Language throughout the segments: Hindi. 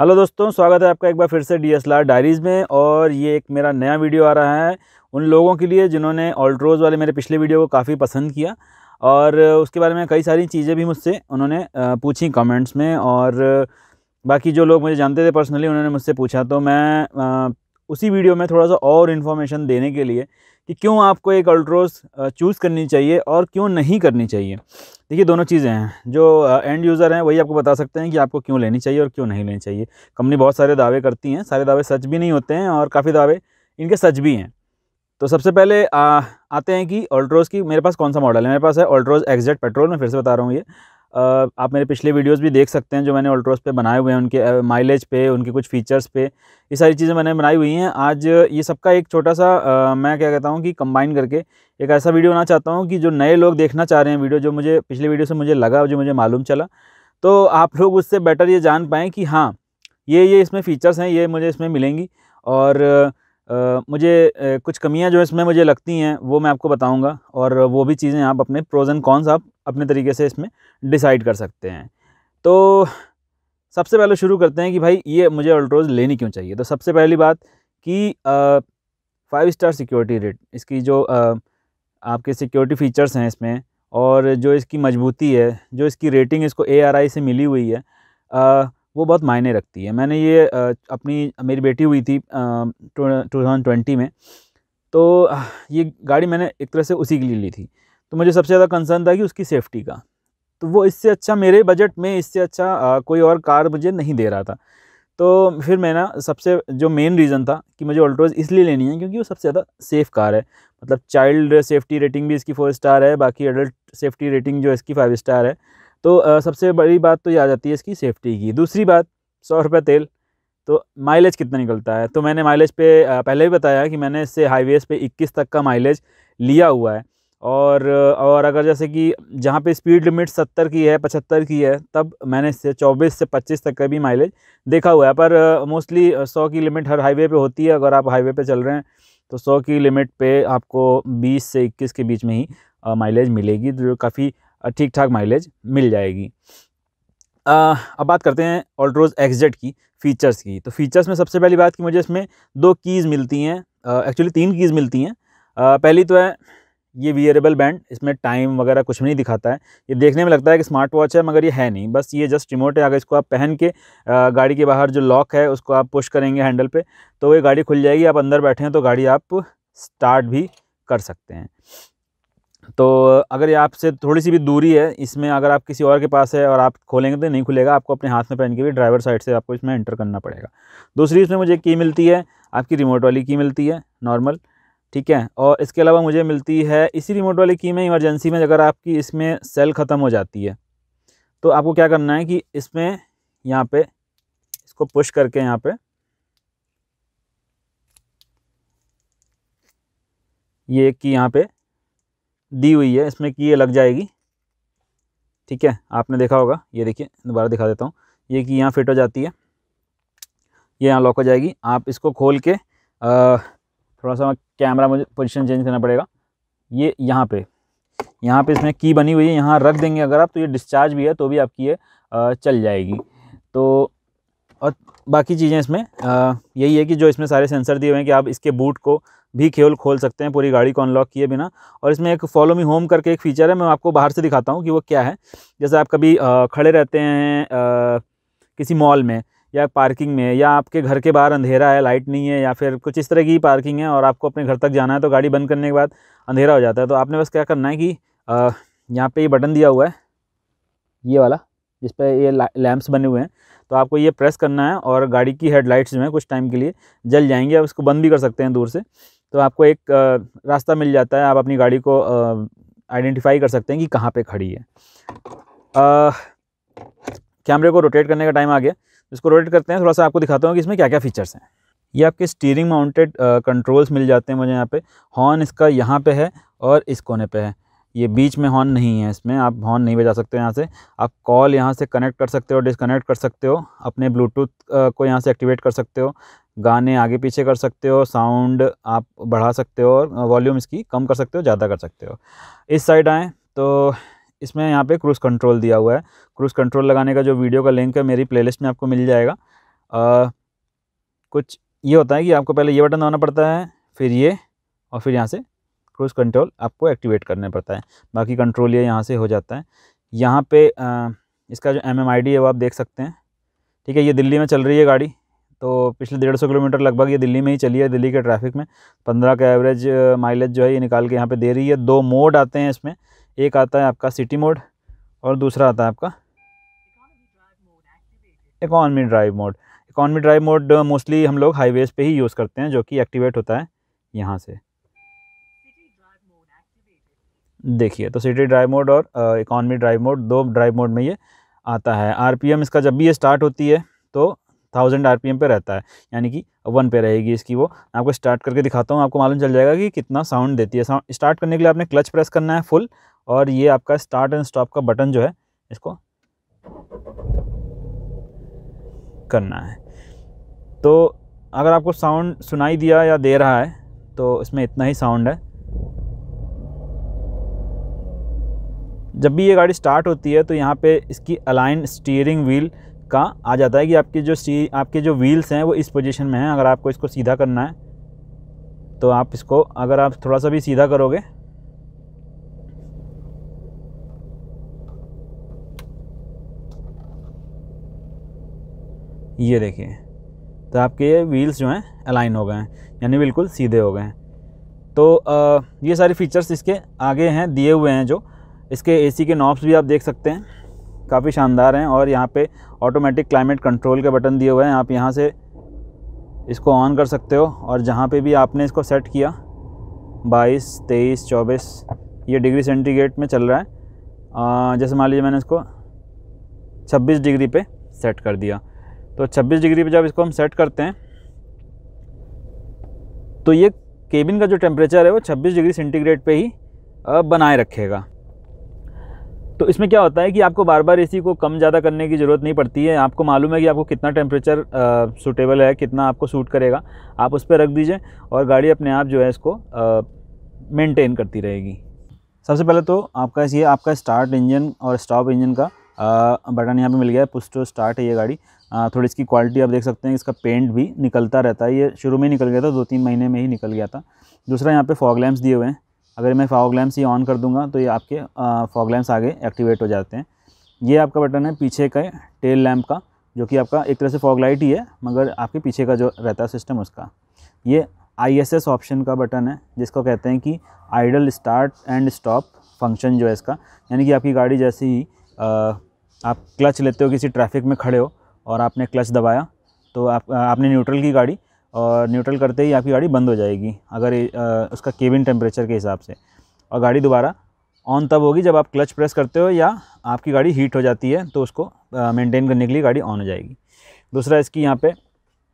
हेलो दोस्तों स्वागत है आपका एक बार फिर से डी एस डायरीज़ में और ये एक मेरा नया वीडियो आ रहा है उन लोगों के लिए जिन्होंने ऑल्ट्रोज़ वाले मेरे पिछले वीडियो को काफ़ी पसंद किया और उसके बारे में कई सारी चीज़ें भी मुझसे उन्होंने पूछी कमेंट्स में और बाकी जो लोग मुझे जानते थे पर्सनली उन्होंने मुझसे पूछा तो मैं उसी वीडियो में थोड़ा सा और इन्फॉर्मेशन देने के लिए कि क्यों आपको एक अल्ट्रोज चूज़ करनी चाहिए और क्यों नहीं करनी चाहिए देखिए दोनों चीज़ें हैं जो एंड यूज़र हैं वही आपको बता सकते हैं कि आपको क्यों लेनी चाहिए और क्यों नहीं लेनी चाहिए कंपनी बहुत सारे दावे करती हैं सारे दावे सच भी नहीं होते हैं और काफ़ी दावे इनके सच भी हैं तो सबसे पहले आ, आते हैं कि ऑल्ट्रोज़ की मेरे पास कौन सा मॉडल है मेरे पास है ऑल्ट्रोज़ एक्जेट पेट्रोल मैं फिर से बता रहा हूँ ये आप मेरे पिछले वीडियोस भी देख सकते हैं जो मैंने अल्ट्रोस पे बनाए हुए हैं उनके माइलेज पे उनके कुछ फीचर्स पे ये सारी चीज़ें मैंने बनाई हुई हैं आज ये सबका एक छोटा सा आ, मैं क्या कहता हूँ कि कंबाइन करके एक ऐसा वीडियो बना चाहता हूँ कि जो नए लोग देखना चाह रहे हैं वीडियो जो मुझे पिछले वीडियो से मुझे लगा जो मुझे मालूम चला तो आप लोग उससे बेटर ये जान पाएँ कि हाँ ये ये इसमें फ़ीचर्स हैं ये मुझे इसमें मिलेंगी और मुझे कुछ कमियां जो इसमें मुझे लगती हैं वो मैं आपको बताऊंगा और वो भी चीज़ें आप अपने प्रोज एंड कॉन्स आप अपने तरीके से इसमें डिसाइड कर सकते हैं तो सबसे पहले शुरू करते हैं कि भाई ये मुझे अल्ट्रोज लेनी क्यों चाहिए तो सबसे पहली बात कि फाइव स्टार सिक्योरिटी रेट इसकी जो आ, आपके सिक्योरिटी फ़ीचर्स हैं इसमें और जो इसकी मजबूती है जो इसकी रेटिंग इसको ए से मिली हुई है वो बहुत मायने रखती है मैंने ये अपनी मेरी बेटी हुई थी टू थाउजेंड ट्वेंटी में तो ये गाड़ी मैंने एक तरह से उसी के लिए ली थी तो मुझे सबसे ज़्यादा कंसर्न था कि उसकी सेफ़्टी का तो वो इससे अच्छा मेरे बजट में इससे अच्छा आ, कोई और कार मुझे नहीं दे रहा था तो फिर मैं ना सबसे जो मेन रीज़न था कि मुझे ऑल्ट्रोज इसलिए लेनी है क्योंकि वो सबसे ज़्यादा सेफ़ कार है मतलब चाइल्ड सेफ्टी रेटिंग भी इसकी फोर स्टार है बाकी एडल्ट सेफ्टी रेटिंग जो इसकी फाइव स्टार है तो आ, सबसे बड़ी बात तो ये आ जाती है इसकी सेफ्टी की दूसरी बात सौ रुपये तेल तो माइलेज कितना निकलता है तो मैंने माइलेज पे आ, पहले भी बताया कि मैंने इससे हाईवेज़ पे 21 तक का माइलेज लिया हुआ है और और अगर जैसे कि जहाँ पे स्पीड लिमिट 70 की है 75 की है तब मैंने इससे 24 से 25 तक का भी माइलेज देखा हुआ है पर मोस्टली 100 की लिमिट हर हाईवे पे होती है अगर आप हाईवे पे चल रहे हैं तो 100 की लिमिट पे आपको 20 से 21 के बीच में ही माइलेज मिलेगी जो काफ़ी ठीक ठाक माइलेज मिल जाएगी आ, अब बात करते हैं ऑल्ट्रोज एक्सजेट की फ़ीचर्स की तो फीचर्स में सबसे पहली बात कि मुझे इसमें दो कीज़ मिलती हैं एक्चुअली तीन कीज़ मिलती हैं पहली तो है ये वियरेबल बैंड इसमें टाइम वगैरह कुछ भी नहीं दिखाता है ये देखने में लगता है कि स्मार्ट वॉच है मगर ये है नहीं बस ये जस्ट रिमोट है अगर इसको आप पहन के गाड़ी के बाहर जो लॉक है उसको आप पुश करेंगे हैंडल पे तो ये गाड़ी खुल जाएगी आप अंदर बैठे हैं तो गाड़ी आप स्टार्ट भी कर सकते हैं तो अगर ये आपसे थोड़ी सी भी दूरी है इसमें अगर आप किसी और के पास है और आप खोलेंगे तो नहीं खुलेगा आपको अपने हाथ में पहन के भी ड्राइवर साइड से आपको इसमें एंटर करना पड़ेगा दूसरी इसमें मुझे की मिलती है आपकी रिमोट वाली की मिलती है नॉर्मल ठीक है और इसके अलावा मुझे मिलती है इसी रिमोट वाली की में इमरजेंसी में अगर आपकी इसमें सेल ख़त्म हो जाती है तो आपको क्या करना है कि इसमें यहाँ पर इसको पुश करके यहाँ पर ये की यहाँ पर दी हुई है इसमें कि ये लग जाएगी ठीक है आपने देखा होगा ये देखिए दोबारा दिखा देता हूँ ये कि यहाँ फिट हो जाती है ये यहाँ लॉक हो जाएगी आप इसको खोल के आ, थोड़ा सा कैमरा मुझे पोजीशन चेंज करना पड़ेगा ये यहाँ पे यहाँ पे इसमें की बनी हुई है यहाँ रख देंगे अगर आप तो ये डिस्चार्ज भी है तो भी आपकी ये चल जाएगी तो और बाकी चीज़ें इसमें यही है कि जो इसमें सारे सेंसर दिए हुए हैं कि आप इसके बूट को भी खेल खोल सकते हैं पूरी गाड़ी को अनलॉक किए बिना और इसमें एक फॉलो मी होम करके एक फ़ीचर है मैं आपको बाहर से दिखाता हूँ कि वो क्या है जैसे आप कभी खड़े रहते हैं किसी मॉल में या पार्किंग में या आपके घर के बाहर अंधेरा है लाइट नहीं है या फिर कुछ इस तरह की पार्किंग है और आपको अपने घर तक जाना है तो गाड़ी बंद करने के बाद अंधेरा हो जाता है तो आपने बस क्या करना है कि यहाँ पे ये बटन दिया हुआ है ये वाला जिस पर ये लैंप्स बने हुए हैं तो आपको ये प्रेस करना है और गाड़ी की हेडलाइट्स जो है कुछ टाइम के लिए जल जाएंगे आप इसको बंद भी कर सकते हैं दूर से तो आपको एक रास्ता मिल जाता है आप अपनी गाड़ी को आइडेंटिफाई कर सकते हैं कि कहाँ पे खड़ी है कैमरे को रोटेट करने का टाइम आ गया इसको रोटेट करते हैं थोड़ा सा आपको दिखाता हूँ कि इसमें क्या क्या फ़ीचर्स हैं ये आपके स्टीयरिंग माउंटेड कंट्रोल्स मिल जाते हैं मुझे यहाँ पे हॉर्न इसका यहाँ पे है और इस कोने पे है ये बीच में हॉर्न नहीं है इसमें आप हॉर्न नहीं बजा सकते हो यहाँ से आप कॉल यहाँ से कनेक्ट कर सकते हो डिसकनेक्ट कर सकते हो अपने ब्लूटूथ को यहाँ से एक्टिवेट कर सकते हो गाने आगे पीछे कर सकते हो साउंड आप बढ़ा सकते हो और वॉल्यूम इसकी कम कर सकते हो ज़्यादा कर सकते हो इस साइड आएँ तो इसमें यहाँ पे क्रूज़ कंट्रोल दिया हुआ है क्रूज़ कंट्रोल लगाने का जो वीडियो का लिंक है मेरी प्लेलिस्ट में आपको मिल जाएगा आ, कुछ ये होता है कि आपको पहले ये बटन दबाना पड़ता है फिर ये और फिर यहाँ से क्रूज़ कंट्रोल आपको एक्टिवेट करने पड़ता है बाकी कंट्रोल ये यहाँ से हो जाता है यहाँ पे आ, इसका जो एम है वो आप देख सकते हैं ठीक है ये दिल्ली में चल रही है गाड़ी तो पिछले डेढ़ सौ किलोमीटर लगभग ये दिल्ली में ही चली है दिल्ली के ट्रैफिक में पंद्रह का एवरेज माइलेज जो है ये निकाल के यहाँ पे दे रही है दो मोड आते हैं इसमें एक आता है आपका सिटी मोड और दूसरा आता है आपका economy drive mode economy drive mode mostly हम लोग हाईवेज़ पे ही यूज़ करते हैं जो कि एक्टिवेट होता है यहाँ से देखिए तो सिटी ड्राइव मोड और इकॉनमी ड्राइव मोड दो ड्राइव मोड में ये आता है आरपीएम इसका जब भी ये स्टार्ट होती है तो थाउजेंड आर पे रहता है यानी कि वन पे रहेगी इसकी वो आपको स्टार्ट करके दिखाता हूँ आपको मालूम चल जाएगा कि कितना साउंड देती है साउंड स्टार्ट करने के लिए आपने क्लच प्रेस करना है फुल और ये आपका स्टार्ट एंड स्टॉप का बटन जो है इसको करना है तो अगर आपको साउंड सुनाई दिया या दे रहा है तो इसमें इतना ही साउंड है जब भी ये गाड़ी स्टार्ट होती है तो यहाँ पे इसकी अलाइन स्टीयरिंग व्हील का आ जाता है कि आपकी जो सी आपके जो व्हील्स हैं वो इस पोजीशन में हैं अगर आपको इसको सीधा करना है तो आप इसको अगर आप थोड़ा सा भी सीधा करोगे ये देखिए तो आपके ये व्हील्स जो हैं अलाइन हो गए हैं यानी बिल्कुल सीधे हो गए हैं तो आ, ये सारे फीचर्स इसके आगे हैं दिए हुए हैं जो इसके एसी के नॉब्स भी आप देख सकते हैं काफ़ी शानदार हैं और यहाँ पे ऑटोमेटिक क्लाइमेट कंट्रोल के बटन दिए हुए हैं आप यहाँ से इसको ऑन कर सकते हो और जहाँ पे भी आपने इसको सेट किया 22, 23, 24 ये डिग्री सेंटीग्रेड में चल रहा है आ, जैसे मान लीजिए मैंने इसको 26 डिग्री पे सेट कर दिया तो 26 डिग्री पे जब इसको हम सेट करते हैं तो ये केबिन का जो टेम्परेचर है वो 26 डिग्री सेंटीग्रेड पे ही बनाए रखेगा तो इसमें क्या होता है कि आपको बार बार एसी को कम ज़्यादा करने की ज़रूरत नहीं पड़ती है आपको मालूम है कि आपको कितना टेम्परेचर सूटेबल है कितना आपको सूट करेगा आप उस पर रख दीजिए और गाड़ी अपने आप जो है इसको मेंटेन करती रहेगी सबसे पहले तो आपका ये आपका स्टार्ट इंजन और स्टॉप इंजन का बटन यहाँ पे मिल गया है पुस्ट स्टार्ट है ये गाड़ी आ, थोड़ी इसकी क्वालिटी आप देख सकते हैं इसका पेंट भी निकलता रहता है ये शुरू में निकल गया था दो तीन महीने में ही निकल गया था दूसरा यहाँ पे फॉग लैम्प्स दिए हुए हैं अगर मैं फॉग लैम्प्स ही ऑन कर दूंगा तो ये आपके फॉग लैम्प्स आगे एक्टिवेट हो जाते हैं ये आपका बटन है पीछे का टेल लैम्प का जो कि आपका एक तरह से फॉग लाइट ही है मगर आपके पीछे का जो रहता है सिस्टम उसका ये आई ऑप्शन का बटन है जिसको कहते हैं कि idle start and stop function जो है इसका यानी कि आपकी गाड़ी जैसे ही आप क्लच लेते हो किसी ट्रैफिक में खड़े हो और आपने क्लच दबाया तो आप आपने न्यूट्रल की गाड़ी और न्यूट्रल करते ही आपकी गाड़ी बंद हो जाएगी अगर उसका केबिन टेम्परेचर के हिसाब से और गाड़ी दोबारा ऑन तब होगी जब आप क्लच प्रेस करते हो या आपकी गाड़ी हीट हो जाती है तो उसको मेंटेन करने के लिए गाड़ी ऑन हो जाएगी दूसरा इसकी यहाँ पे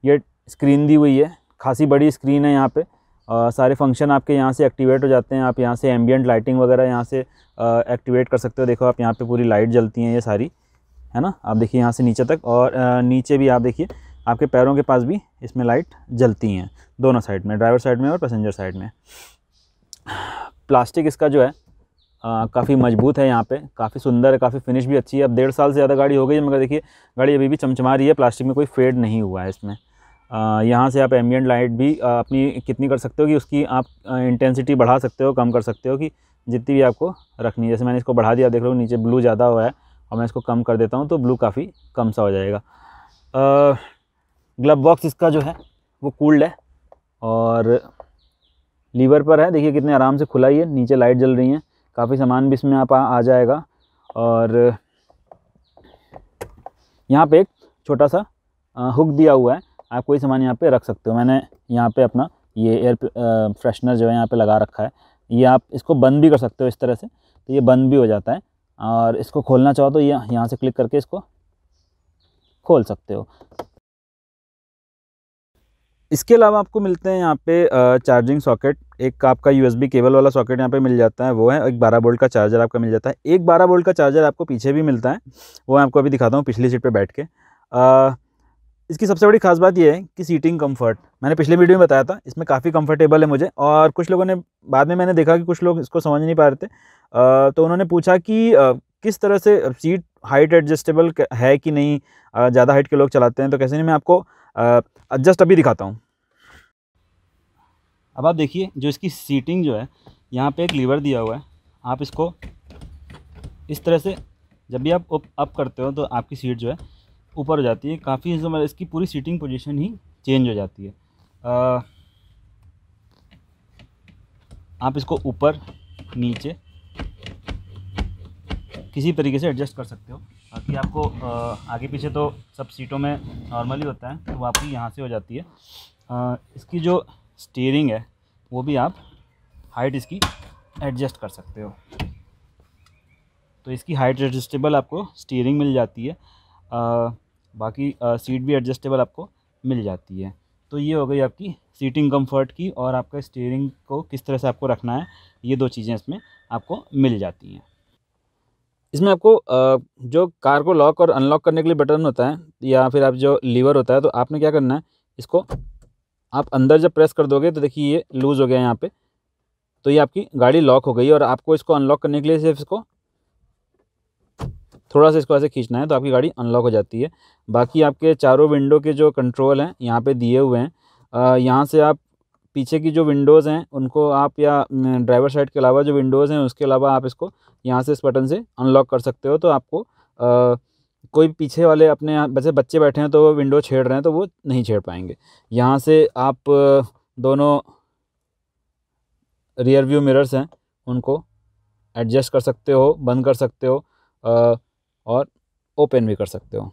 ये स्क्रीन दी हुई है खासी बड़ी स्क्रीन है यहाँ पे आ, सारे फंक्शन आपके यहाँ से एक्टिवेट हो जाते हैं आप यहाँ से एम्बियट लाइटिंग वगैरह यहाँ से एक्टिवेट कर सकते हो देखो आप यहाँ पे पूरी लाइट जलती हैं ये सारी है ना आप देखिए यहाँ से नीचे तक और आ, नीचे भी आप देखिए आपके पैरों के पास भी इसमें लाइट जलती हैं दोनों साइड में ड्राइवर साइड में और पैसेंजर साइड में प्लास्टिक इसका जो है काफ़ी मजबूत है यहाँ पे काफ़ी सुंदर है काफ़ी फिनिश भी अच्छी है अब डेढ़ साल से ज़्यादा गाड़ी हो गई है मगर देखिए गाड़ी अभी भी चमचमा रही है प्लास्टिक में कोई फेड नहीं हुआ है इसमें यहाँ से आप एमबियन लाइट भी आ, अपनी कितनी कर सकते हो कि उसकी आप इंटेंसिटी बढ़ा सकते हो कम कर सकते हो कि जितनी भी आपको रखनी है जैसे मैंने इसको बढ़ा दिया देख लो नीचे ब्लू ज़्यादा हुआ है और मैं इसको कम कर देता हूँ तो ब्लू काफ़ी कम सा हो जाएगा ग्लब बॉक्स इसका जो है वो कूल्ड है और लीवर पर है देखिए कितने आराम से खुला ही है नीचे लाइट जल रही है काफ़ी सामान भी इसमें आप आ, आ जाएगा और यहाँ पे एक छोटा सा हुक दिया हुआ है आप कोई सामान यहाँ पे रख सकते हो मैंने यहाँ पे अपना ये एयर फ्रेशनर जो है यहाँ पे लगा रखा है ये आप इसको बंद भी कर सकते हो इस तरह से तो ये बंद भी हो जाता है और इसको खोलना चाहो तो ये यहाँ से क्लिक करके इसको खोल सकते हो इसके अलावा आपको मिलते हैं यहाँ पे चार्जिंग सॉकेट एक आपका यूएसबी केबल वाला सॉकेट यहाँ पे मिल जाता है वो है एक 12 बोल्ट का चार्जर आपका मिल जाता है एक 12 बोल्ट का चार्जर आपको पीछे भी मिलता है वो मैं आपको अभी दिखाता हूँ पिछली सीट पे बैठ के आ, इसकी सबसे बड़ी खास बात यह है कि सीटिंग कम्फर्ट मैंने पिछले वीडियो में बताया था इसमें काफ़ी कम्फर्टेबल है मुझे और कुछ लोगों ने बाद में मैंने देखा कि कुछ लोग इसको समझ नहीं पा रहे थे तो उन्होंने पूछा कि किस तरह से सीट हाइट एडजस्टेबल है कि नहीं ज़्यादा हाइट के लोग चलाते हैं तो कैसे नहीं मैं आपको जस्ट अभी दिखाता हूँ अब आप देखिए जो इसकी सीटिंग जो है यहाँ पे एक लीवर दिया हुआ है आप इसको इस तरह से जब भी आप अप करते हो तो आपकी सीट जो है ऊपर हो जाती है काफ़ी मतलब इसकी पूरी सीटिंग पोजीशन ही चेंज हो जाती है आ, आप इसको ऊपर नीचे किसी तरीके से एडजस्ट कर सकते हो बाकी आपको आगे पीछे तो सब सीटों में नॉर्मली होता है तो वो आपकी यहाँ से हो जाती है इसकी जो स्टीयरिंग है वो भी आप हाइट इसकी एडजस्ट कर सकते हो तो इसकी हाइट एडजस्टेबल आपको स्टीयरिंग मिल जाती है बाकी सीट भी एडजस्टेबल आपको मिल जाती है तो ये हो गई आपकी सीटिंग कंफर्ट की और आपका स्टीयरिंग को किस तरह से आपको रखना है ये दो चीज़ें इसमें आपको मिल जाती हैं इसमें आपको जो कार को लॉक और अनलॉक करने के लिए बटन होता है या फिर आप जो लीवर होता है तो आपने क्या करना है इसको आप अंदर जब प्रेस कर दोगे तो देखिए ये लूज़ हो गया यहाँ पे तो ये आपकी गाड़ी लॉक हो गई और आपको इसको अनलॉक करने के लिए सिर्फ इसको थोड़ा सा इसको ऐसे खींचना है तो आपकी गाड़ी अनलॉक हो जाती है बाकी आपके चारों विंडो के जो कंट्रोल हैं यहाँ पर दिए हुए हैं यहाँ से आप पीछे की जो विंडोज़ हैं उनको आप या ड्राइवर साइड के अलावा जो विंडोज़ हैं उसके अलावा आप इसको यहाँ से इस बटन से अनलॉक कर सकते हो तो आपको आ, कोई पीछे वाले अपने वैसे बच्चे बैठे हैं तो वो विंडो छेड़ रहे हैं तो वो नहीं छेड़ पाएंगे यहाँ से आप दोनों रियर व्यू मिरर्स हैं उनको एडजस्ट कर सकते हो बंद कर सकते हो और ओपन भी कर सकते हो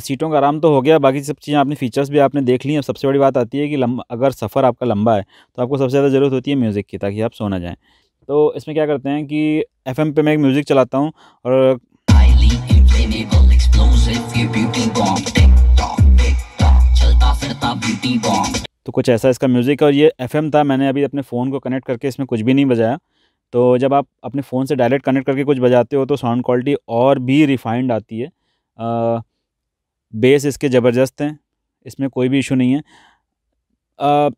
सीटों का आराम तो हो गया बाकी सब चीज़ें आपने फ़ीचर्स भी आपने देख ली हैं सबसे बड़ी बात आती है कि लंबा अगर सफ़र आपका लंबा है तो आपको सबसे ज़्यादा ज़रूरत होती है म्यूज़िक की ताकि आप सोना जाएँ तो इसमें क्या करते हैं कि एफ पे मैं एक म्यूज़िक चलाता हूँ और तो कुछ ऐसा इसका म्यूज़िक और ये एफ था मैंने अभी अपने फ़ोन को कनेक्ट करके इसमें कुछ भी नहीं बजाया तो जब आप अपने फ़ोन से डायरेक्ट कनेक्ट करके कुछ बजाते हो तो साउंड क्वालिटी और भी रिफाइंड आती है आ, बेस इसके ज़बरदस्त हैं इसमें कोई भी इशू नहीं है आ,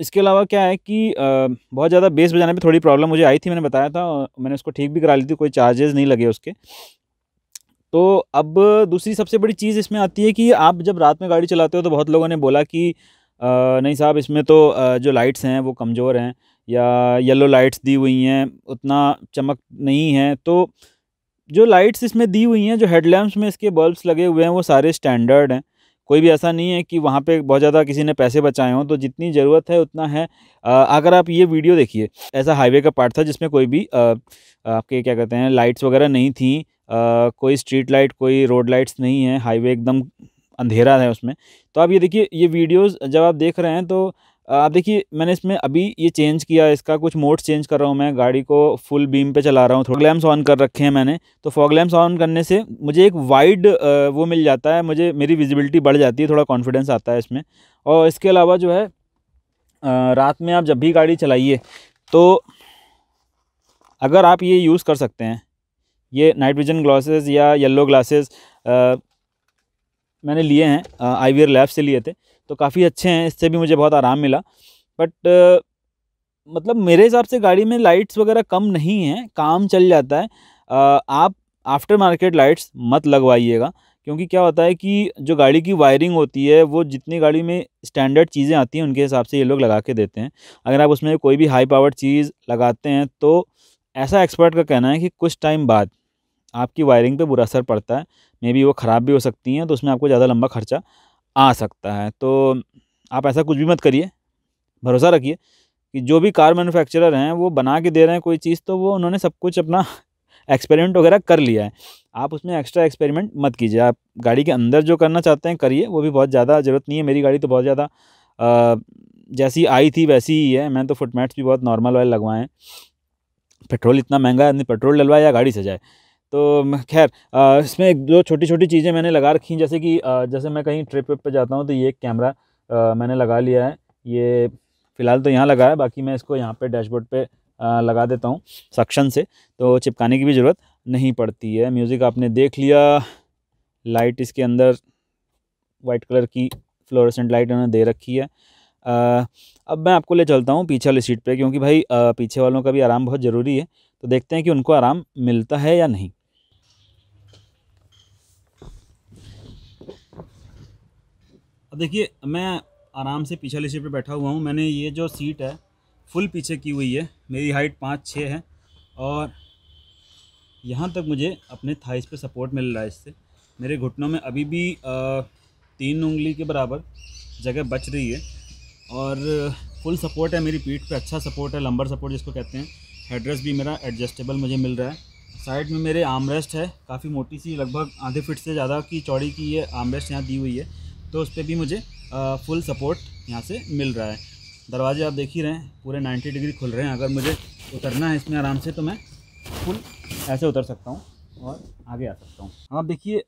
इसके अलावा क्या है कि आ, बहुत ज़्यादा बेस बजाने में थोड़ी प्रॉब्लम मुझे आई थी मैंने बताया था मैंने उसको ठीक भी करा ली थी कोई चार्जेस नहीं लगे उसके तो अब दूसरी सबसे बड़ी चीज़ इसमें आती है कि आप जब रात में गाड़ी चलाते हो तो बहुत लोगों ने बोला कि आ, नहीं साहब इसमें तो जो लाइट्स हैं वो कमज़ोर हैं या येलो लाइट्स दी हुई हैं उतना चमक नहीं है तो जो लाइट्स इसमें दी हुई हैं जो हेडलैम्प्स में इसके बल्ब्स लगे हुए हैं वो सारे स्टैंडर्ड हैं कोई भी ऐसा नहीं है कि वहाँ पे बहुत ज़्यादा किसी ने पैसे बचाए हों तो जितनी ज़रूरत है उतना है अगर आप ये वीडियो देखिए ऐसा हाईवे का पार्ट था जिसमें कोई भी आ, आपके क्या कहते हैं लाइट्स वगैरह नहीं थी आ, कोई स्ट्रीट लाइट कोई रोड लाइट्स नहीं है हाईवे एकदम अंधेरा है उसमें तो आप ये देखिए ये वीडियोज़ जब आप देख रहे हैं तो आप देखिए मैंने इसमें अभी ये चेंज किया इसका कुछ मोड चेंज कर रहा हूँ मैं गाड़ी को फुल बीम पे चला रहा हूँ थोड़े लैम्प्स ऑन कर रखे हैं मैंने तो फॉग लैम्प्स ऑन करने से मुझे एक वाइड वो मिल जाता है मुझे मेरी विजिबिलिटी बढ़ जाती है थोड़ा कॉन्फिडेंस आता है इसमें और इसके अलावा जो है रात में आप जब भी गाड़ी चलाइए तो अगर आप ये यूज़ कर सकते हैं ये नाइट विजन ग्लासेस या येलो ग्लासेस मैंने लिए हैं आईवीआर लैब से लिए थे तो काफ़ी अच्छे हैं इससे भी मुझे बहुत आराम मिला बट मतलब मेरे हिसाब से गाड़ी में लाइट्स वगैरह कम नहीं हैं काम चल जाता है आप आफ्टर मार्केट लाइट्स मत लगवाइएगा क्योंकि क्या होता है कि जो गाड़ी की वायरिंग होती है वो जितनी गाड़ी में स्टैंडर्ड चीज़ें आती हैं उनके हिसाब से ये लोग लगा के देते हैं अगर आप उसमें कोई भी हाई पावर चीज़ लगाते हैं तो ऐसा एक्सपर्ट का कहना है कि कुछ टाइम बाद आपकी वायरिंग पे बुरा असर पड़ता है मे बी वो ख़राब भी हो सकती हैं तो उसमें आपको ज़्यादा लंबा खर्चा आ सकता है तो आप ऐसा कुछ भी मत करिए भरोसा रखिए कि जो भी कार मैन्युफैक्चरर हैं वो बना के दे रहे हैं कोई चीज़ तो वो उन्होंने सब कुछ अपना एक्सपेरिमेंट वगैरह कर लिया है आप उसमें एक्स्ट्रा एक्सपेरिमेंट मत कीजिए आप गाड़ी के अंदर जो करना चाहते हैं करिए वो भी बहुत ज़्यादा ज़रूरत नहीं है मेरी गाड़ी तो बहुत ज़्यादा जैसी आई थी वैसी ही है मैंने तो फुटमैट्स भी बहुत नॉर्मल वाले लगवाए हैं पेट्रोल इतना महंगा है पेट्रोल डलवाए या गाड़ी सजाए तो खैर इसमें एक दो छोटी छोटी चीज़ें मैंने लगा रखी हैं जैसे कि जैसे मैं कहीं ट्रिप पर जाता हूँ तो ये कैमरा मैंने लगा लिया है ये फ़िलहाल तो यहाँ लगा है बाकी मैं इसको यहाँ पे डैशबोर्ड पे लगा देता हूँ सक्शन से तो चिपकाने की भी ज़रूरत नहीं पड़ती है म्यूज़िक आपने देख लिया लाइट इसके अंदर वाइट कलर की फ्लोरेसेंट लाइट उन्होंने दे रखी है आ, अब मैं आपको ले चलता हूँ पीछे वाली सीट पे क्योंकि भाई आ, पीछे वालों का भी आराम बहुत ज़रूरी है तो देखते हैं कि उनको आराम मिलता है या नहीं अब देखिए मैं आराम से पीछे सीट पर बैठा हुआ हूँ मैंने ये जो सीट है फुल पीछे की हुई है मेरी हाइट पाँच छः है और यहाँ तक मुझे अपने थाइस पे सपोर्ट मिल रहा है इससे मेरे घुटनों में अभी भी आ, तीन उंगली के बराबर जगह बच रही है और फुल सपोर्ट है मेरी पीठ पे अच्छा सपोर्ट है लंबर सपोर्ट जिसको कहते हैं हेडरेस भी मेरा एडजस्टेबल मुझे मिल रहा है साइड में मेरे आर्मरेस्ट है काफ़ी मोटी सी लगभग आधे फिट से ज़्यादा की चौड़ी की ये आर्मरेस्ट यहाँ दी हुई है तो उस पर भी मुझे आ, फुल सपोर्ट यहाँ से मिल रहा है दरवाजे आप देख ही रहे हैं पूरे 90 डिग्री खुल रहे हैं अगर मुझे उतरना है इसमें आराम से तो मैं फुल ऐसे उतर सकता हूँ और आगे आ सकता हूँ आप देखिए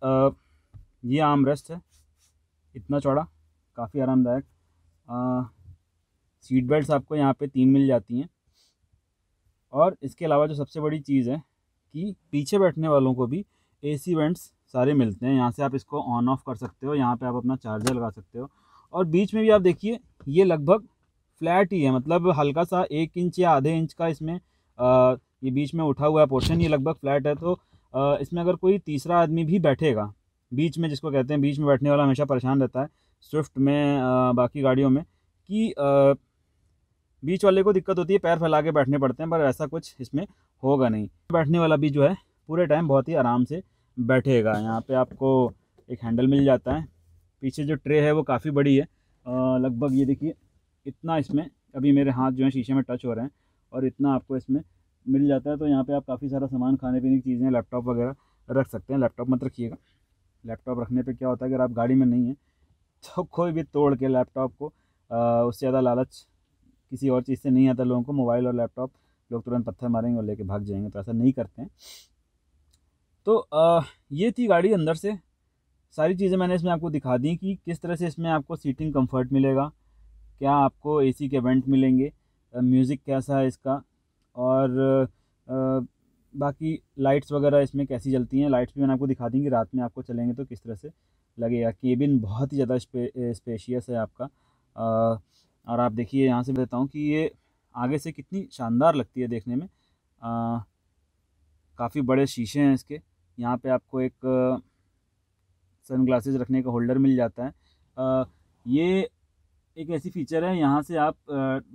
ये आम रेस्ट है इतना चौड़ा काफ़ी आरामदायक सीट बेल्ट आपको यहाँ पे तीन मिल जाती हैं और इसके अलावा जो सबसे बड़ी चीज़ है कि पीछे बैठने वालों को भी एसी वेंट्स सारे मिलते हैं यहाँ से आप इसको ऑन ऑफ कर सकते हो यहाँ पे आप अपना चार्जर लगा सकते हो और बीच में भी आप देखिए ये लगभग फ्लैट ही है मतलब हल्का सा एक इंच या आधे इंच का इसमें आ, ये बीच में उठा हुआ पोर्शन ये लगभग फ्लैट है तो आ, इसमें अगर कोई तीसरा आदमी भी बैठेगा बीच में जिसको कहते हैं बीच में बैठने वाला हमेशा परेशान रहता है स्विफ्ट में आ, बाकी गाड़ियों में कि बीच वाले को दिक्कत होती है पैर फैला के बैठने पड़ते हैं पर ऐसा कुछ इसमें होगा नहीं बैठने वाला भी जो है पूरे टाइम बहुत ही आराम से बैठेगा यहाँ पे आपको एक हैंडल मिल जाता है पीछे जो ट्रे है वो काफ़ी बड़ी है लगभग ये देखिए इतना इसमें अभी मेरे हाथ जो है शीशे में टच हो रहे हैं और इतना आपको इसमें मिल जाता है तो यहाँ पे आप काफ़ी सारा सामान खाने पीने की चीज़ें लैपटॉप वगैरह रख सकते हैं लैपटॉप मत रखिएगा लैपटॉप रखने पर क्या होता है अगर आप गाड़ी में नहीं हैं तो कोई भी तोड़ के लैपटॉप को उससे ज़्यादा लालच किसी और चीज़ से नहीं आता लोगों को मोबाइल और लैपटॉप लोग तुरंत पत्थर मारेंगे और लेके भाग जाएंगे तो ऐसा नहीं करते हैं तो आ, ये थी गाड़ी अंदर से सारी चीज़ें मैंने इसमें आपको दिखा दी कि किस तरह से इसमें आपको सीटिंग कंफर्ट मिलेगा क्या आपको एसी के वेंट मिलेंगे म्यूज़िक कैसा है इसका और आ, बाकी लाइट्स वगैरह इसमें कैसी जलती हैं लाइट्स भी मैंने आपको दिखा दी कि रात में आपको चलेंगे तो किस तरह से लगेगा केबिन बहुत ही ज़्यादा स्पेशियस है आपका आ, और आप देखिए यहाँ से बताता हूँ कि ये आगे से कितनी शानदार लगती है देखने में काफ़ी बड़े शीशे हैं इसके यहाँ पे आपको एक सन ग्लासेज रखने का होल्डर मिल जाता है ये एक ऐसी फ़ीचर है यहाँ से आप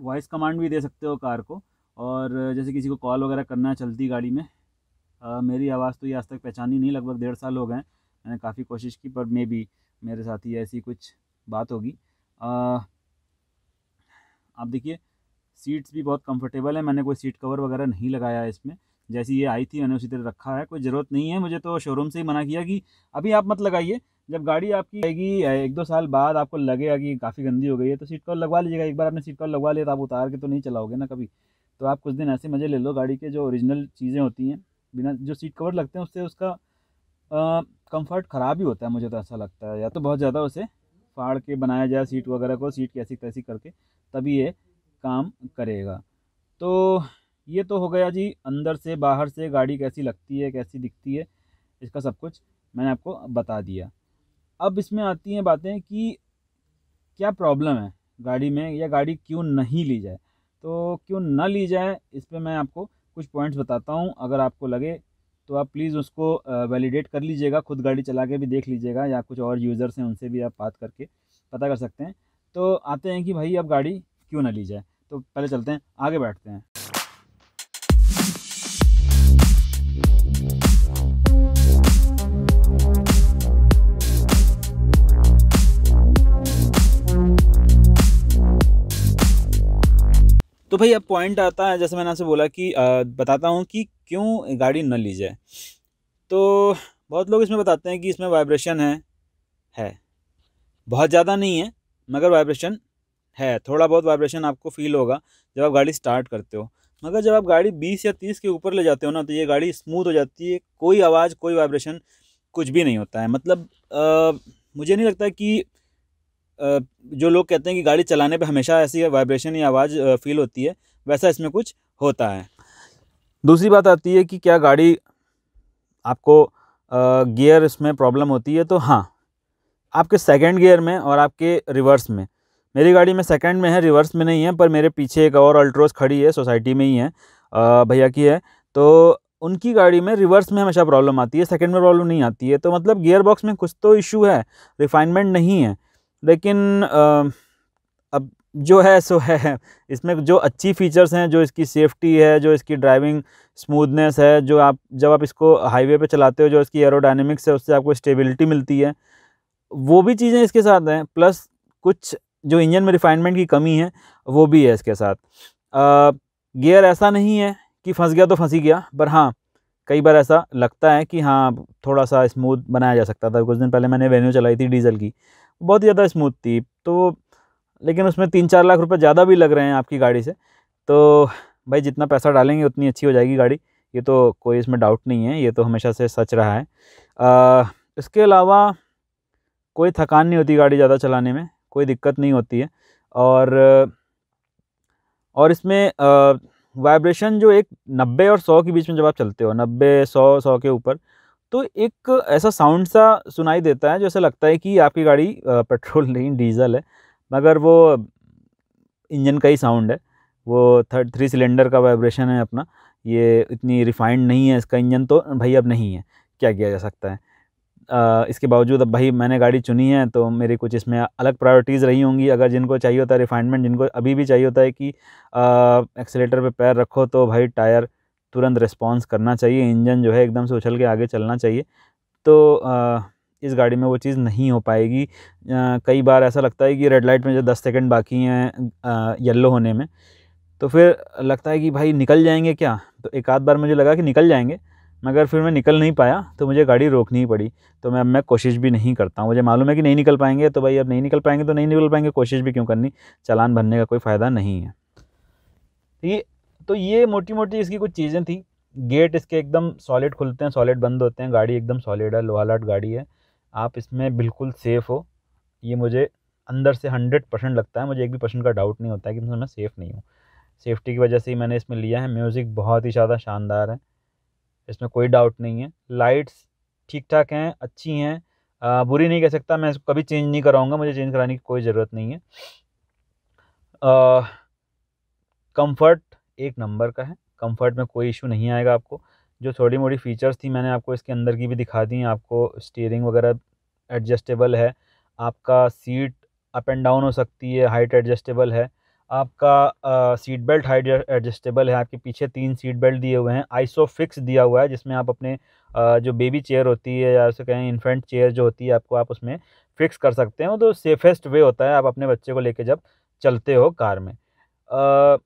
वॉइस कमांड भी दे सकते हो कार को और जैसे किसी को कॉल वगैरह करना है चलती गाड़ी में आ, मेरी आवाज़ तो ये आज तक पहचानी नहीं लगभग डेढ़ साल हो गए मैंने काफ़ी कोशिश की पर मे भी मेरे साथ ही ऐसी कुछ बात होगी आप देखिए सीट्स भी बहुत कंफर्टेबल है मैंने कोई सीट कवर वगैरह नहीं लगाया है इसमें जैसी ये आई थी मैंने उसी तरह रखा है कोई ज़रूरत नहीं है मुझे तो शोरूम से ही मना किया कि अभी आप मत लगाइए जब गाड़ी आपकी आएगी एक दो साल बाद आपको लगेगा कि काफ़ी गंदी हो गई है तो सीट कॉल लगवा लीजिएगा एक बार आपने सीट कॉल लगवा लिया तो आप उतार के तो नहीं चलाओगे ना कभी तो आप कुछ दिन ऐसे मज़े ले लो गाड़ी के जो ओरिजिनल चीज़ें होती हैं बिना जो सीट कवर लगते हैं उससे उसका कंफर्ट ख़राब ही होता है मुझे तो ऐसा लगता है या तो बहुत ज़्यादा उसे फाड़ के बनाया जाए सीट वगैरह को सीट कैसी तैसी करके तभी ये काम करेगा तो ये तो हो गया जी अंदर से बाहर से गाड़ी कैसी लगती है कैसी दिखती है इसका सब कुछ मैंने आपको बता दिया अब इसमें आती हैं बातें कि क्या प्रॉब्लम है गाड़ी में या गाड़ी क्यों नहीं ली जाए तो क्यों ना ली जाए इस पर मैं आपको कुछ पॉइंट्स बताता हूँ अगर आपको लगे तो आप प्लीज़ उसको वैलिडेट कर लीजिएगा खुद गाड़ी चला के भी देख लीजिएगा या कुछ और यूज़र्स हैं उनसे भी आप बात करके पता कर सकते हैं तो आते हैं कि भाई अब गाड़ी क्यों ना ली जाए तो पहले चलते हैं आगे बैठते हैं तो भाई अब पॉइंट आता है जैसे मैंने आपसे बोला कि आ, बताता हूँ कि क्यों गाड़ी न ली जाए तो बहुत लोग इसमें बताते हैं कि इसमें वाइब्रेशन है है बहुत ज़्यादा नहीं है मगर वाइब्रेशन है थोड़ा बहुत वाइब्रेशन आपको फील होगा जब आप गाड़ी स्टार्ट करते हो मगर जब आप गाड़ी बीस या तीस के ऊपर ले जाते हो ना तो ये गाड़ी स्मूथ हो जाती है कोई आवाज़ कोई वाइब्रेशन कुछ भी नहीं होता है मतलब आ, मुझे नहीं लगता कि जो लोग कहते हैं कि गाड़ी चलाने पर हमेशा ऐसी वाइब्रेशन या आवाज़ फील होती है वैसा इसमें कुछ होता है दूसरी बात आती है कि क्या गाड़ी आपको गियर इसमें प्रॉब्लम होती है तो हाँ आपके सेकेंड गियर में और आपके रिवर्स में मेरी गाड़ी में सेकंड में है रिवर्स में नहीं है पर मेरे पीछे एक और अल्ट्रोस खड़ी है सोसाइटी में ही है भैया की है तो उनकी गाड़ी में रिवर्स में हमेशा प्रॉब्लम आती है सेकंड में प्रॉब्लम नहीं आती है तो मतलब गियर बॉक्स में कुछ तो इशू है रिफाइनमेंट नहीं है लेकिन अब जो है सो है इसमें जो अच्छी फीचर्स हैं जो इसकी सेफ़्टी है जो इसकी ड्राइविंग स्मूथनेस है जो आप जब आप इसको हाईवे पे चलाते हो जो इसकी एरोडाइनमिक्स है उससे आपको स्टेबिलिटी मिलती है वो भी चीज़ें इसके साथ हैं प्लस कुछ जो इंजन में रिफाइनमेंट की कमी है वो भी है इसके साथ गियर ऐसा नहीं है कि फंस गया तो फंसी गया पर हाँ कई बार ऐसा लगता है कि हाँ थोड़ा सा स्मूथ बनाया जा सकता था कुछ दिन पहले मैंने वेन्यू चलाई थी डीजल की बहुत ज़्यादा स्मूथ थी तो लेकिन उसमें तीन चार लाख रुपए ज़्यादा भी लग रहे हैं आपकी गाड़ी से तो भाई जितना पैसा डालेंगे उतनी अच्छी हो जाएगी गाड़ी ये तो कोई इसमें डाउट नहीं है ये तो हमेशा से सच रहा है आ, इसके अलावा कोई थकान नहीं होती गाड़ी ज़्यादा चलाने में कोई दिक्कत नहीं होती है और और इसमें वाइब्रेशन जो एक नब्बे और सौ के बीच में जब आप चलते हो नब्बे सौ सौ के ऊपर तो एक ऐसा साउंड सा सुनाई देता है ऐसा लगता है कि आपकी गाड़ी पेट्रोल नहीं डीजल है मगर वो इंजन का ही साउंड है वो थर्ड थ्री सिलेंडर का वाइब्रेशन है अपना ये इतनी रिफाइंड नहीं है इसका इंजन तो भाई अब नहीं है क्या किया जा सकता है आ, इसके बावजूद अब भाई मैंने गाड़ी चुनी है तो मेरी कुछ इसमें अलग प्रायोरिटीज़ रही होंगी अगर जिनको चाहिए होता है रिफाइनमेंट जिनको अभी भी चाहिए होता है कि एक्सेलेटर पे पैर रखो तो भाई टायर तुरंत रिस्पॉन्स करना चाहिए इंजन जो है एकदम से उछल के आगे चलना चाहिए तो आ, इस गाड़ी में वो चीज़ नहीं हो पाएगी आ, कई बार ऐसा लगता है कि रेड लाइट में जो दस सेकेंड बाकी हैं येल्लो होने में तो फिर लगता है कि भाई निकल जाएंगे क्या तो एक आध बार मुझे लगा कि निकल जाएंगे मगर फिर मैं निकल नहीं पाया तो मुझे गाड़ी रोकनी पड़ी तो मैं अब मैं कोशिश भी नहीं करता हूँ मुझे मालूम है कि नहीं निकल पाएंगे तो भाई अब नहीं निकल पाएंगे तो नहीं निकल पाएंगे कोशिश भी क्यों करनी चालान भरने का कोई फ़ायदा नहीं है ठीक तो है तो ये मोटी मोटी इसकी कुछ चीज़ें थी गेट इसके एकदम सॉलिड खुलते हैं सॉलिड बंद होते हैं गाड़ी एकदम सॉलिड है लोहालाट गाड़ी है आप इसमें बिल्कुल सेफ़ हो ये मुझे अंदर से हंड्रेड परसेंट लगता है मुझे एक भी परसेंट का डाउट नहीं होता है कि मैं सेफ़ नहीं हूँ सेफ्टी की वजह से ही मैंने इसमें लिया है म्यूज़िक बहुत ही ज़्यादा शानदार है इसमें कोई डाउट नहीं है लाइट्स ठीक ठाक हैं अच्छी हैं बुरी नहीं कह सकता मैं इसको कभी चेंज नहीं कराऊंगा मुझे चेंज कराने की कोई ज़रूरत नहीं है कंफर्ट एक नंबर का है कंफर्ट में कोई इशू नहीं आएगा आपको जो थोड़ी मोड़ी फ़ीचर्स थी मैंने आपको इसके अंदर की भी दिखा दी आपको स्टीयरिंग वगैरह एडजस्टेबल है आपका सीट अप एंड डाउन हो सकती है हाइट एडजस्टेबल है आपका सीट बेल्ट हाइट एडजस्टेबल है आपके पीछे तीन सीट बेल्ट दिए हुए हैं आईसो फिक्स दिया हुआ है जिसमें आप अपने आ, जो बेबी चेयर होती है या उसे कहें इन्फेंट चेयर जो होती है आपको आप उसमें फ़िक्स कर सकते हैं तो सेफेस्ट वे होता है आप अपने बच्चे को लेके जब चलते हो कार में आ,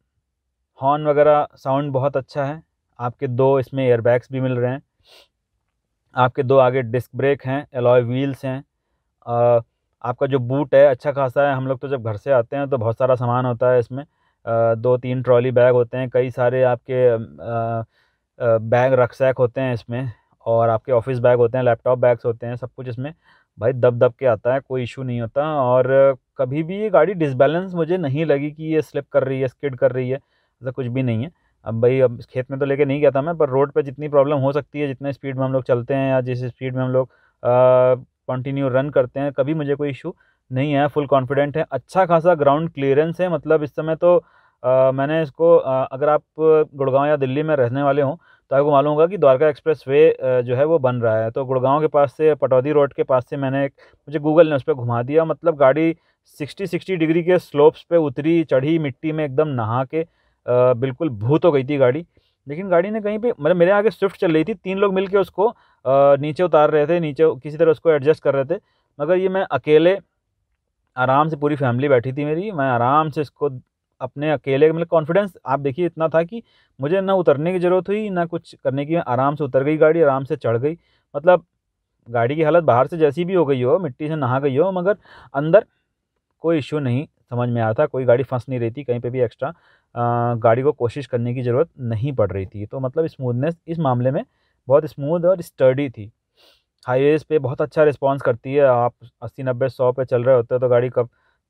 हॉर्न वगैरह साउंड बहुत अच्छा है आपके दो इसमें एयरबैग्स भी मिल रहे हैं आपके दो आगे डिस्क ब्रेक हैं एलॉय व्हील्स हैं आपका जो बूट है अच्छा खासा है हम लोग तो जब घर से आते हैं तो बहुत सारा सामान होता है इसमें दो तीन ट्रॉली बैग होते हैं कई सारे आपके बैग रक्सैक होते हैं इसमें और आपके ऑफिस बैग होते हैं लैपटॉप बैग्स होते हैं सब कुछ इसमें भाई दब दब के आता है कोई इशू नहीं होता और कभी भी ये गाड़ी डिसबैलेंस मुझे नहीं लगी कि ये स्लिप कर रही है स्किड कर रही है ऐसा कुछ भी नहीं है अब भाई अब खेत में तो लेके नहीं गया था मैं पर रोड पे जितनी प्रॉब्लम हो सकती है जितने स्पीड में हम लोग चलते हैं या जिस स्पीड में हम लोग कंटिन्यू रन करते हैं कभी मुझे कोई इशू नहीं है फुल कॉन्फिडेंट है अच्छा खासा ग्राउंड क्लियरेंस है मतलब इस समय तो आ, मैंने इसको आ, अगर आप गुड़गांव या दिल्ली में रहने वाले हों तो आपको मालूम होगा कि द्वारका एक्सप्रेस वे जो है वो बन रहा है तो गुड़गांव के पास से पटौदी रोड के पास से मैंने एक मुझे गूगल ने उस पर घुमा दिया मतलब गाड़ी सिक्सटी सिक्सटी डिग्री के स्लोप्स पे उतरी चढ़ी मिट्टी में एकदम नहा के बिल्कुल भूत हो गई थी गाड़ी लेकिन गाड़ी ने कहीं पे मतलब मेरे आगे स्विफ्ट चल रही थी तीन लोग मिलके उसको नीचे उतार रहे थे नीचे किसी तरह उसको एडजस्ट कर रहे थे मगर ये मैं अकेले आराम से पूरी फैमिली बैठी थी मेरी मैं आराम से इसको अपने अकेले मतलब कॉन्फिडेंस आप देखिए इतना था कि मुझे ना उतरने की ज़रूरत हुई ना कुछ करने की आराम से उतर गई गाड़ी आराम से चढ़ गई मतलब गाड़ी की हालत बाहर से जैसी भी हो गई हो मिट्टी से नहा गई हो मगर अंदर कोई इशू नहीं समझ में आया था कोई गाड़ी फंस नहीं रही थी कहीं पे भी एक्स्ट्रा गाड़ी को कोशिश करने की ज़रूरत नहीं पड़ रही थी तो मतलब स्मूदनेस इस मामले में बहुत स्मूथ और स्टर्डी थी हाईवेज़ पे बहुत अच्छा रिस्पांस करती है आप अस्सी नब्बे सौ पे चल रहे होते हैं तो गाड़ी कब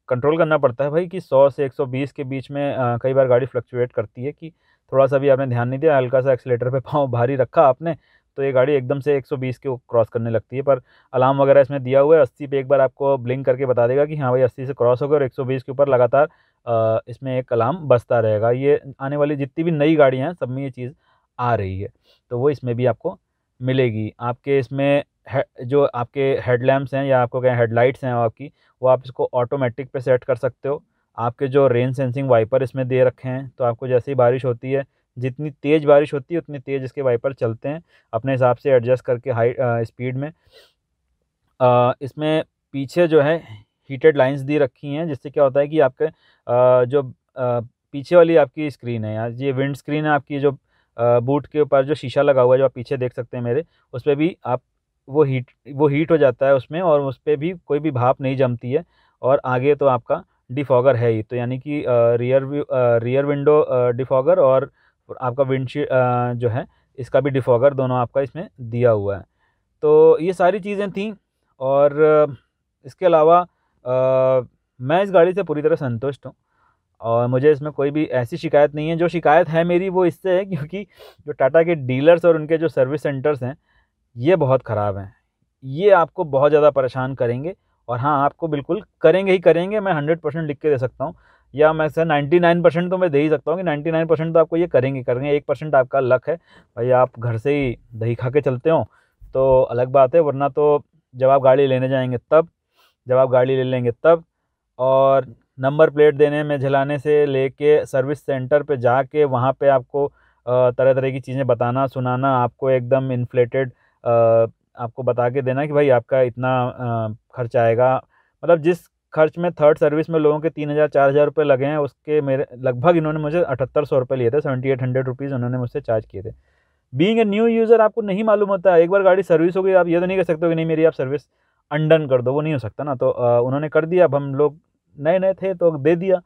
कंट्रोल करना पड़ता है भाई कि सौ से एक सौ बीस के बीच में आ, कई बार गाड़ी फ्लक्चुएट करती है कि थोड़ा सा भी आपने ध्यान नहीं दिया हल्का सा एक्सीटर पर पाँव भारी रखा आपने तो ये गाड़ी एकदम से 120 के क्रॉस करने लगती है पर अलार्म वगैरह इसमें दिया हुआ है अस्सी पे एक बार आपको ब्लिंक करके बता देगा कि हाँ भाई अस्सी से क्रॉस हो गया और 120 के ऊपर लगातार इसमें एक कलाम बसता रहेगा ये आने वाली जितनी भी नई गाड़ियाँ हैं सब में ये चीज़ आ रही है तो वो इसमें भी आपको मिलेगी आपके इसमें जो आपके हेडलैम्प्स हैं या आपको कहें हेडलाइट्स हैं आपकी वो आप इसको ऑटोमेटिक पे सेट कर सकते हो आपके जो रेन सेंसिंग वाइपर इसमें दे रखे हैं तो आपको जैसे ही बारिश होती है जितनी तेज़ बारिश होती है उतनी तेज़ इसके वाइपर चलते हैं अपने हिसाब से एडजस्ट करके हाई स्पीड में आ, इसमें पीछे जो है हीटेड लाइंस दी रखी हैं जिससे क्या होता है कि आपके जो पीछे वाली आपकी स्क्रीन है यहाँ ये विंड स्क्रीन है आपकी जो बूट के ऊपर जो शीशा लगा हुआ है जो आप पीछे देख सकते हैं मेरे उस पर भी आप वो हीट वो हीट हो जाता है उसमें और उस पर भी कोई भी भाप नहीं जमती है और आगे तो आपका डिफॉगर है ही तो यानी कि रियर रियर विंडो डिफॉगर और आपका विंडशील्ड जो है इसका भी डिफॉगर दोनों आपका इसमें दिया हुआ है तो ये सारी चीज़ें थी और इसके अलावा मैं इस गाड़ी से पूरी तरह संतुष्ट हूँ और मुझे इसमें कोई भी ऐसी शिकायत नहीं है जो शिकायत है मेरी वो इससे है क्योंकि जो टाटा के डीलर्स और उनके जो सर्विस सेंटर्स हैं ये बहुत ख़राब हैं ये आपको बहुत ज़्यादा परेशान करेंगे और हाँ आपको बिल्कुल करेंगे ही करेंगे मैं हंड्रेड परसेंट लिख के दे सकता हूँ या मैं सर नाइन्टी नाइन परसेंट तो मैं दे ही सकता हूँ कि नाइन्टी नाइन परसेंट तो आपको ये करेंगे करेंगे एक परसेंट आपका लक है भाई आप घर से ही दही खा के चलते हो तो अलग बात है वरना तो जब आप गाड़ी लेने जाएंगे तब जब आप गाड़ी ले लेंगे तब और नंबर प्लेट देने में झलाने से लेके सर्विस सेंटर पे जाके वहाँ पे आपको तरह तरह की चीज़ें बताना सुनाना आपको एकदम इन्फ्लेटेड आपको बता के देना कि भाई आपका इतना खर्च आएगा मतलब जिस खर्च में थर्ड सर्विस में लोगों के तीन हज़ार चार हज़ार रुपये लगे हैं उसके मेरे लगभग इन्होंने मुझे अठहत्तर सौ रुपये लिए थे सेवेंटी एट हंड्रेड रुपीज़ उन्होंने मुझसे चार्ज किए थे बीइंग ए न्यू यूज़र आपको नहीं मालूम होता है एक बार गाड़ी सर्विस हो गई आप ये तो नहीं कह सकते कि नहीं मेरी आप सर्विस अनडन कर दो वो नहीं हो सकता ना तो उन्होंने कर दिया अब हम लोग नए नए थे तो दे दिया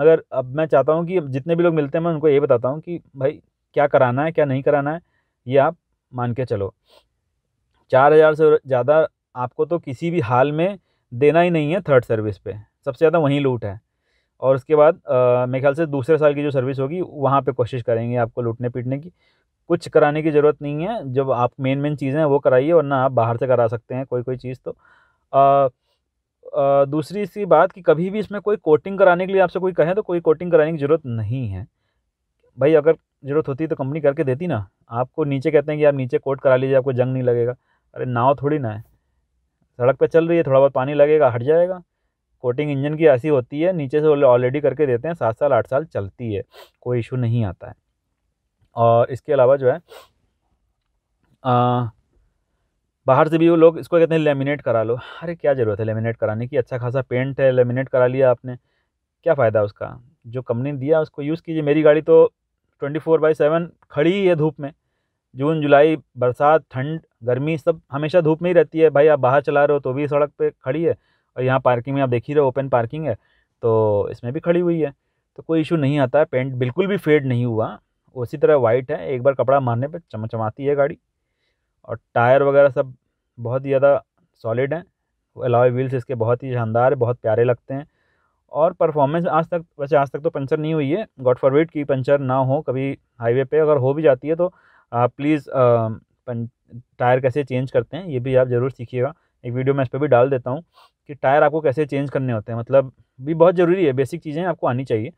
मगर अब मैं चाहता हूँ कि जितने भी लोग मिलते हैं मैं उनको ये बताता हूँ कि भाई क्या कराना है क्या नहीं कराना है ये आप मान के चलो चार हज़ार से ज़्यादा आपको तो किसी भी हाल में देना ही नहीं है थर्ड सर्विस पे सबसे ज़्यादा वहीं लूट है और उसके बाद मेरे ख्याल से दूसरे साल की जो सर्विस होगी वहाँ पे कोशिश करेंगे आपको लूटने पीटने की कुछ कराने की ज़रूरत नहीं है जब आप मेन मेन चीज़ें हैं वो कराइए वरना आप बाहर से करा सकते हैं कोई कोई चीज़ तो आ, आ, दूसरी सी बात कि कभी भी इसमें कोई कोटिंग कराने के लिए आपसे कोई कहे तो कोई कोटिंग कराने की ज़रूरत नहीं है भाई अगर ज़रूरत होती तो कंपनी करके देती ना आपको नीचे कहते हैं कि आप नीचे कोट करा लीजिए आपको जंग नहीं लगेगा अरे नाव थोड़ी ना है सड़क पर चल रही है थोड़ा बहुत पानी लगेगा हट जाएगा कोटिंग इंजन की ऐसी होती है नीचे से ऑलरेडी करके देते हैं सात साल आठ साल चलती है कोई इशू नहीं आता है और इसके अलावा जो है आ, बाहर से भी वो लोग इसको कहते हैं लेमिनेट करा लो अरे क्या ज़रूरत है लेमिनेट कराने की अच्छा खासा पेंट है लेमिनेट करा लिया आपने क्या फ़ायदा उसका जो कंपनी दिया उसको यूज़ कीजिए मेरी गाड़ी तो ट्वेंटी फोर बाई सेवन खड़ी ही है धूप में जून जुलाई बरसात ठंड गर्मी सब हमेशा धूप में ही रहती है भाई आप बाहर चला रहे हो तो भी सड़क पर खड़ी है और यहाँ पार्किंग में आप देख ही रहे हो ओपन पार्किंग है तो इसमें भी खड़ी हुई है तो कोई इशू नहीं आता है पेंट बिल्कुल भी फेड नहीं हुआ उसी तरह वाइट है एक बार कपड़ा मारने पर चमचमाती है गाड़ी और टायर वगैरह सब बहुत ही ज़्यादा सॉलिड हैं अलॉय व्हील्स इसके बहुत ही शानदार है बहुत प्यारे लगते हैं और परफॉर्मेंस आज तक वैसे आज तक तो पंचर नहीं हुई है गॉड फॉर वेट की पंचर ना हो कभी हाईवे पे अगर हो भी जाती है तो प्लीज़ टायर कैसे चेंज करते हैं ये भी आप ज़रूर सीखिएगा एक वीडियो मैं इस पर भी डाल देता हूँ कि टायर आपको कैसे चेंज करने होते हैं मतलब भी बहुत ज़रूरी है बेसिक चीज़ें आपको आनी चाहिए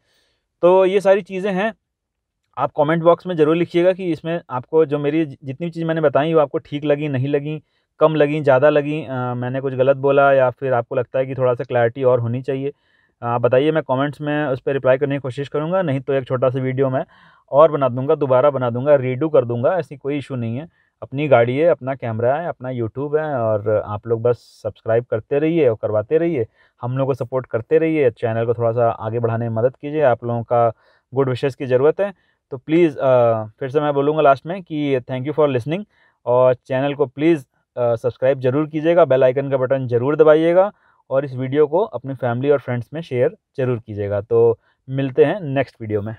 तो ये सारी चीज़ें हैं आप कमेंट बॉक्स में ज़रूर लिखिएगा कि इसमें आपको जो मेरी जितनी चीज़ मैंने बताई वो आपको ठीक लगी नहीं लगी कम लगी ज़्यादा लगी आ, मैंने कुछ गलत बोला या फिर आपको लगता है कि थोड़ा सा क्लैरिटी और होनी चाहिए आप बताइए मैं कमेंट्स में उस पर रिप्लाई करने की कोशिश करूँगा नहीं तो एक छोटा सा वीडियो मैं और बना दूँगा दोबारा बना दूँगा रीडू कर दूँगा ऐसी कोई इशू नहीं है अपनी गाड़ी है अपना कैमरा है अपना यूट्यूब है और आप लोग बस सब्सक्राइब करते रहिए और करवाते रहिए हम लोग को सपोर्ट करते रहिए चैनल को थोड़ा सा आगे बढ़ाने में मदद कीजिए आप लोगों का गुड विशेज़ की ज़रूरत है तो प्लीज़ uh, फिर से मैं बोलूँगा लास्ट में कि थैंक यू फॉर लिसनिंग और चैनल को प्लीज़ सब्सक्राइब ज़रूर कीजिएगा बेल आइकन का बटन ज़रूर दबाइएगा और इस वीडियो को अपनी फैमिली और फ्रेंड्स में शेयर ज़रूर कीजिएगा तो मिलते हैं नेक्स्ट वीडियो में